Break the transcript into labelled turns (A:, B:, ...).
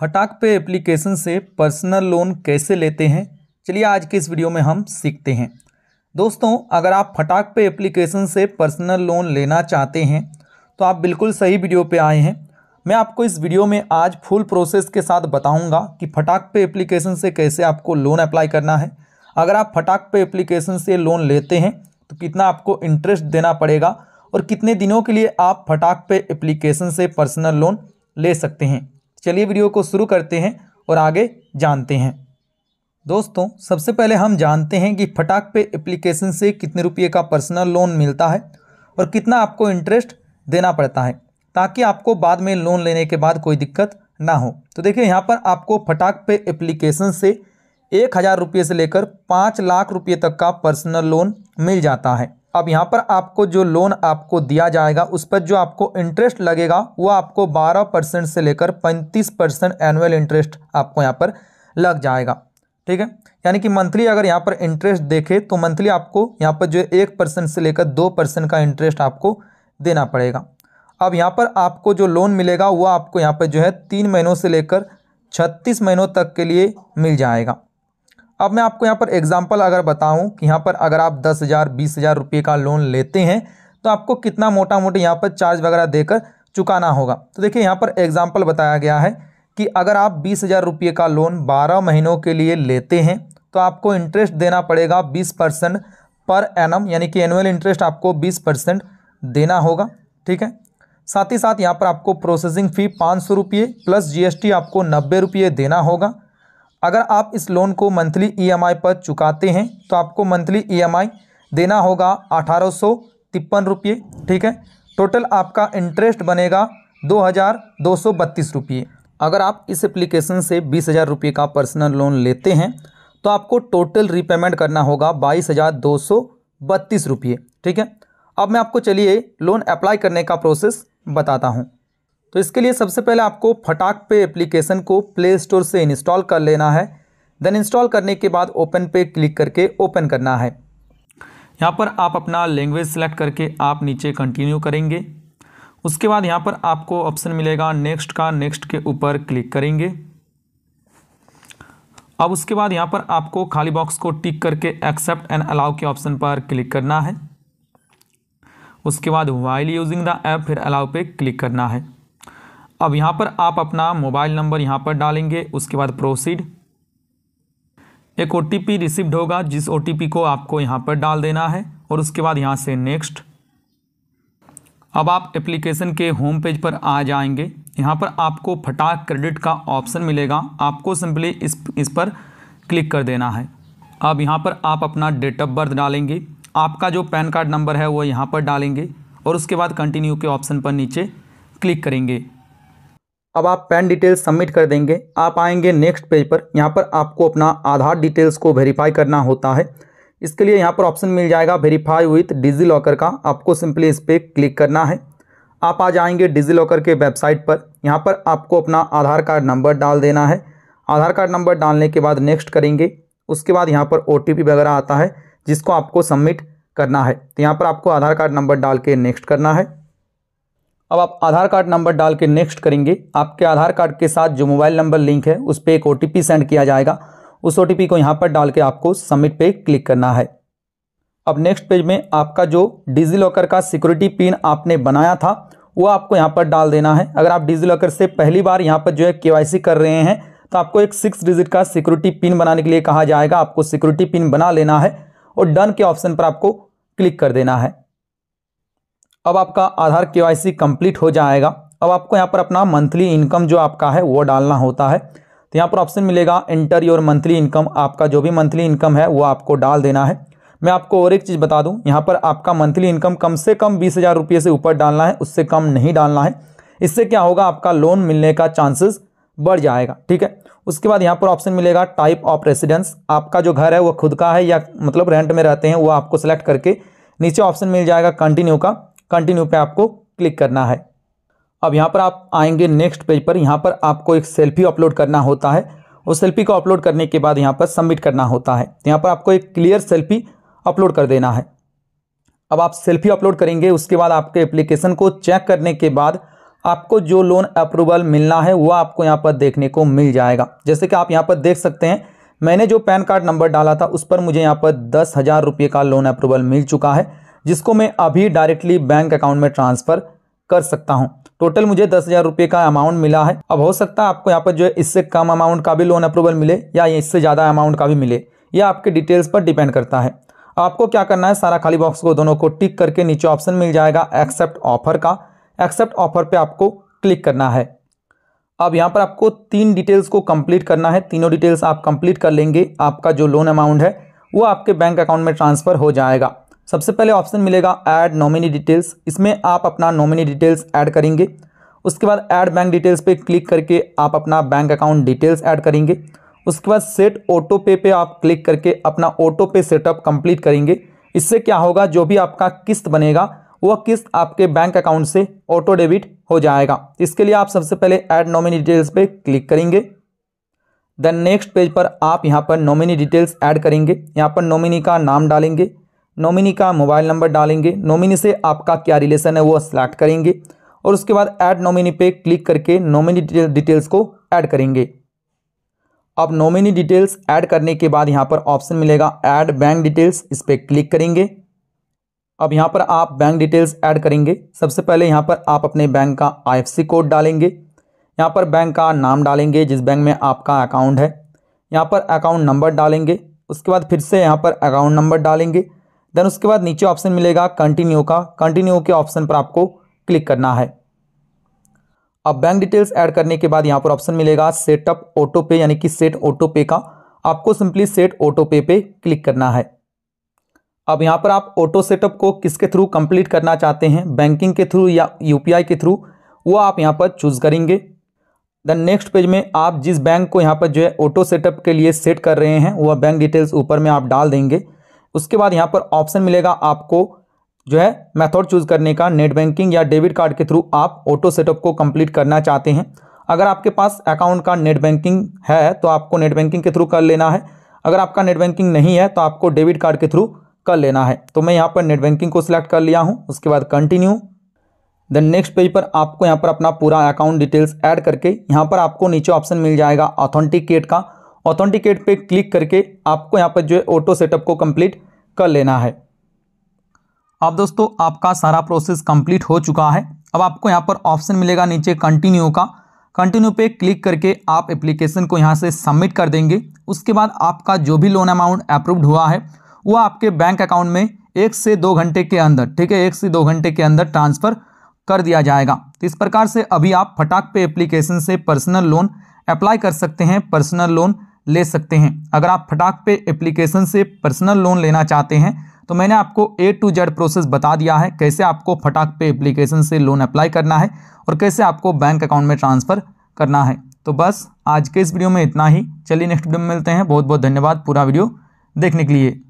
A: फटाक पे एप्लीकेशन से पर्सनल लोन कैसे लेते हैं चलिए आज के इस वीडियो में हम सीखते हैं दोस्तों अगर आप फटाक पे एप्लीकेशन से पर्सनल लोन लेना चाहते हैं तो आप बिल्कुल सही वीडियो पे आए हैं मैं आपको इस वीडियो में आज फुल प्रोसेस के साथ बताऊंगा कि फटाक पे एप्लीकेशन से कैसे आपको लोन अप्लाई करना है अगर आप फटाक पे एप्लीकेशन से लोन लेते हैं तो कितना आपको इंटरेस्ट देना पड़ेगा और कितने दिनों के लिए आप फटाक पे एप्लीकेशन से पर्सनल लोन ले सकते हैं चलिए वीडियो को शुरू करते हैं और आगे जानते हैं दोस्तों सबसे पहले हम जानते हैं कि फटाक पे एप्लीकेशन से कितने रुपये का पर्सनल लोन मिलता है और कितना आपको इंटरेस्ट देना पड़ता है ताकि आपको बाद में लोन लेने के बाद कोई दिक्कत ना हो तो देखिए यहाँ पर आपको फटाक पे एप्लीकेशन से एक हज़ार रुपये से लेकर पाँच लाख रुपये तक का पर्सनल लोन मिल जाता है अब यहाँ पर आपको जो लोन आपको दिया जाएगा उस पर जो आपको इंटरेस्ट लगेगा वो आपको 12 परसेंट से लेकर 35 परसेंट एनुअल इंटरेस्ट आपको यहाँ पर लग जाएगा ठीक है यानी कि मंथली अगर यहाँ पर इंटरेस्ट देखे तो मंथली आपको यहाँ पर जो है एक परसेंट से लेकर दो परसेंट का इंटरेस्ट आपको देना पड़ेगा अब यहाँ पर आपको जो लोन मिलेगा वह आपको यहाँ पर जो है तीन महीनों से लेकर छत्तीस महीनों तक के लिए मिल जाएगा अब मैं आपको यहाँ पर एग्जाम्पल अगर बताऊँ कि यहाँ पर अगर आप दस हज़ार बीस हज़ार रुपये का लोन लेते हैं तो आपको कितना मोटा मोटी यहाँ पर चार्ज वगैरह देकर चुकाना होगा तो देखिए यहाँ पर एग्जाम्पल बताया गया है कि अगर आप बीस हज़ार रुपये का लोन बारह महीनों के लिए लेते हैं तो आपको इंटरेस्ट देना पड़ेगा बीस परसेंट पर एनम यानी कि एनुअल इंटरेस्ट आपको बीस परसेंट देना होगा ठीक है साथ ही साथ यहाँ पर आपको प्रोसेसिंग फ़ी पाँच सौ रुपये प्लस जीएसटी आपको नब्बे रुपये देना होगा अगर आप इस लोन को मंथली ईएमआई e पर चुकाते हैं तो आपको मंथली ईएमआई e देना होगा अठारह सौ रुपये ठीक है टोटल आपका इंटरेस्ट बनेगा दो हज़ार दो सौ बत्तीस रुपये अगर आप इस एप्लीकेशन से बीस हज़ार रुपये का पर्सनल लोन लेते हैं तो आपको टोटल रीपेमेंट करना होगा बाईस हज़ार दो सौ बत्तीस रुपये ठीक है अब मैं आपको चलिए लोन अप्लाई करने का प्रोसेस बताता हूँ तो इसके लिए सबसे पहले आपको फटाक पे एप्लीकेशन को प्ले स्टोर से इंस्टॉल कर लेना है देन इंस्टॉल करने के बाद ओपन पे क्लिक करके ओपन करना है यहाँ पर आप अपना लैंग्वेज सेलेक्ट करके आप नीचे कंटिन्यू करेंगे उसके बाद यहाँ पर आपको ऑप्शन मिलेगा नेक्स्ट का नेक्स्ट के ऊपर क्लिक करेंगे अब उसके बाद यहाँ पर आपको खाली बॉक्स को टिक करके एक्सेप्ट एंड अलाउ के ऑप्शन पर क्लिक करना है उसके बाद वाइल यूजिंग द ऐप फिर अलाउ पे क्लिक करना है अब यहाँ पर आप अपना मोबाइल नंबर यहाँ पर डालेंगे उसके बाद प्रोसीड एक ओ टी रिसिप्ड होगा जिस ओ को आपको यहाँ पर डाल देना है और उसके बाद यहाँ से नेक्स्ट अब आप एप्लीकेशन के होम पेज पर आ जाएंगे यहाँ पर आपको फटाक क्रेडिट का ऑप्शन मिलेगा आपको सिंपली इस इस पर क्लिक कर देना है अब यहाँ पर आप अपना डेट ऑफ बर्थ डालेंगे आपका जो पैन कार्ड नंबर है वो यहाँ पर डालेंगे और उसके बाद कंटिन्यू के ऑप्शन पर नीचे क्लिक करेंगे अब आप पैन डिटेल्स सबमिट कर देंगे आप आएंगे नेक्स्ट पेज पर यहाँ पर आपको अपना आधार डिटेल्स को वेरीफाई करना होता है इसके लिए यहाँ पर ऑप्शन मिल जाएगा वेरीफाई विथ डिजी लॉकर का आपको सिंपली इस पर क्लिक करना है आप आ जाएंगे डिजी लॉकर के वेबसाइट पर यहाँ पर आपको अपना आधार कार्ड नंबर डाल देना है आधार कार्ड नंबर डालने के बाद नेक्स्ट करेंगे उसके बाद यहाँ पर ओ वगैरह आता है जिसको आपको सबमिट करना है तो यहाँ पर आपको आधार कार्ड नंबर डाल के नेक्स्ट करना है अब आप आधार कार्ड नंबर डाल के नेक्स्ट करेंगे आपके आधार कार्ड के साथ जो मोबाइल नंबर लिंक है उस पर एक ओ सेंड किया जाएगा उस ओ को यहाँ पर डाल के आपको सबमिट पे क्लिक करना है अब नेक्स्ट पेज में आपका जो डिजी लॉकर का सिक्योरिटी पिन आपने बनाया था वो आपको यहाँ पर डाल देना है अगर आप डिजी लॉकर से पहली बार यहाँ पर जो है के कर रहे हैं तो आपको एक सिक्स डिजिट का सिक्योरिटी पिन बनाने के लिए कहा जाएगा आपको सिक्योरिटी पिन बना लेना है और डन के ऑप्शन पर आपको क्लिक कर देना है अब आपका आधार के कंप्लीट हो जाएगा अब आपको यहाँ पर अपना मंथली इनकम जो आपका है वो डालना होता है तो यहाँ पर ऑप्शन मिलेगा एंटर योर मंथली इनकम आपका जो भी मंथली इनकम है वो आपको डाल देना है मैं आपको और एक चीज़ बता दूं यहाँ पर आपका मंथली इनकम कम से कम बीस हज़ार रुपये से ऊपर डालना है उससे कम नहीं डालना है इससे क्या होगा आपका लोन मिलने का चांसेस बढ़ जाएगा ठीक है उसके बाद यहाँ पर ऑप्शन मिलेगा टाइप ऑफ रेसिडेंस आपका जो घर है वो खुद का है या मतलब रेंट में रहते हैं वो आपको सेलेक्ट करके नीचे ऑप्शन मिल जाएगा कंटिन्यू का कंटिन्यू पे आपको क्लिक करना है अब यहाँ पर आप आएंगे नेक्स्ट पेज पर यहाँ पर आपको एक सेल्फी अपलोड करना होता है उस सेल्फी को अपलोड करने के बाद यहाँ पर सबमिट करना होता है तो यहाँ पर आपको एक क्लियर सेल्फी अपलोड कर देना है अब आप सेल्फी अपलोड करेंगे उसके बाद आपके एप्लीकेशन को चेक करने के बाद आपको जो लोन अप्रूवल मिलना है वह आपको यहाँ पर देखने को मिल जाएगा जैसे कि आप यहाँ पर देख सकते हैं मैंने जो पैन कार्ड नंबर डाला था उस पर मुझे यहाँ पर दस हज़ार रुपये का लोन अप्रूवल मिल चुका है जिसको मैं अभी डायरेक्टली बैंक अकाउंट में ट्रांसफ़र कर सकता हूँ टोटल मुझे दस हज़ार रुपये का अमाउंट मिला है अब हो सकता है आपको यहाँ पर जो है इससे कम अमाउंट का भी लोन अप्रूवल मिले या इससे ज़्यादा अमाउंट का भी मिले यह आपके डिटेल्स पर डिपेंड करता है आपको क्या करना है सारा खाली बॉक्स को दोनों को टिक करके नीचे ऑप्शन मिल जाएगा एक्सेप्ट ऑफर का एक्सेप्ट ऑफर पर आपको क्लिक करना है अब यहाँ पर आपको तीन डिटेल्स को कंप्लीट करना है तीनों डिटेल्स आप कंप्लीट कर लेंगे आपका जो लोन अमाउंट है वो आपके बैंक अकाउंट में ट्रांसफ़र हो जाएगा सबसे पहले ऑप्शन मिलेगा ऐड नॉमिनी डिटेल्स इसमें आप अपना नॉमिनी डिटेल्स ऐड करेंगे उसके बाद ऐड बैंक डिटेल्स पे क्लिक करके आप अपना बैंक अकाउंट डिटेल्स ऐड करेंगे उसके बाद सेट ऑटो पे पे आप क्लिक करके अपना ऑटो पे सेटअप कंप्लीट करेंगे इससे क्या होगा जो भी आपका किस्त बनेगा वह किस्त आपके बैंक अकाउंट से ऑटो डेबिट हो जाएगा इसके लिए आप सबसे पहले ऐड नॉमिनी डिटेल्स पर क्लिक करेंगे देन नेक्स्ट पेज पर आप यहाँ पर नॉमिनी डिटेल्स ऐड करेंगे यहाँ पर नॉमिनी का नाम डालेंगे नॉमिनी का मोबाइल नंबर डालेंगे नॉमिनी से आपका क्या रिलेशन है वो सिलेक्ट करेंगे और उसके बाद ऐड नॉमिनी पे क्लिक करके नॉमिनी डिटेल्स को ऐड करेंगे अब नॉमिनी डिटेल्स ऐड करने के बाद यहाँ पर ऑप्शन मिलेगा ऐड बैंक डिटेल्स इस पर क्लिक करेंगे अब यहाँ पर आप बैंक डिटेल्स ऐड करेंगे सबसे पहले यहाँ पर आप अपने बैंक का आई कोड डालेंगे यहाँ पर बैंक का नाम डालेंगे जिस बैंक में आपका अकाउंट है यहाँ पर अकाउंट नंबर डालेंगे उसके बाद फिर से यहाँ पर अकाउंट नंबर डालेंगे देन उसके बाद नीचे ऑप्शन मिलेगा कंटिन्यू का कंटिन्यू के ऑप्शन पर आपको क्लिक करना है अब बैंक डिटेल्स ऐड करने के बाद यहां पर ऑप्शन मिलेगा सेटअप ऑटो पे यानी कि सेट ऑटो पे का आपको सिंपली सेट ऑटो पे पे क्लिक करना है अब यहां पर आप ऑटो सेटअप को किसके थ्रू कंप्लीट करना चाहते हैं बैंकिंग के थ्रू या यूपीआई के थ्रू वो आप यहां पर चूज़ करेंगे देन नेक्स्ट पेज में आप जिस बैंक को यहां पर जो है ऑटो सेटअप के लिए सेट कर रहे हैं वह बैंक डिटेल्स ऊपर में आप डाल देंगे उसके बाद यहाँ पर ऑप्शन मिलेगा आपको जो है मेथड चूज करने का नेट बैंकिंग या डेबिट कार्ड के थ्रू आप ऑटो सेटअप को कंप्लीट करना चाहते हैं अगर आपके पास अकाउंट का नेट बैंकिंग है तो आपको नेट बैंकिंग के थ्रू कर लेना है अगर आपका नेट बैंकिंग नहीं है तो आपको डेबिट कार्ड के थ्रू कर लेना है तो मैं यहाँ पर नेट बैंकिंग को सिलेक्ट कर लिया हूँ उसके बाद कंटिन्यू देन नेक्स्ट पेज पर आपको यहाँ पर अपना पूरा अकाउंट डिटेल्स ऐड करके यहाँ पर आपको नीचे ऑप्शन मिल जाएगा ऑथेंटिकेट का ऑथेंटिकेट पे क्लिक करके आपको यहाँ पर जो है ऑटो सेटअप को कंप्लीट कर लेना है अब दोस्तों आपका सारा प्रोसेस कंप्लीट हो चुका है अब आपको यहाँ पर ऑप्शन मिलेगा नीचे कंटिन्यू का कंटिन्यू पे क्लिक करके आप एप्लीकेशन को यहाँ से सबमिट कर देंगे उसके बाद आपका जो भी लोन अमाउंट अप्रूव्ड हुआ है वो आपके बैंक अकाउंट में एक से दो घंटे के अंदर ठीक है एक से दो घंटे के अंदर ट्रांसफ़र कर दिया जाएगा तो इस प्रकार से अभी आप फटाक पे एप्लीकेशन से पर्सनल लोन अप्लाई कर सकते हैं पर्सनल लोन ले सकते हैं अगर आप फटाक पे एप्लीकेशन से पर्सनल लोन लेना चाहते हैं तो मैंने आपको ए टू जेड प्रोसेस बता दिया है कैसे आपको फटाक पे एप्लीकेशन से लोन अप्लाई करना है और कैसे आपको बैंक अकाउंट में ट्रांसफ़र करना है तो बस आज के इस वीडियो में इतना ही चलिए नेक्स्ट वीडियो में मिलते हैं बहुत बहुत धन्यवाद पूरा वीडियो देखने के लिए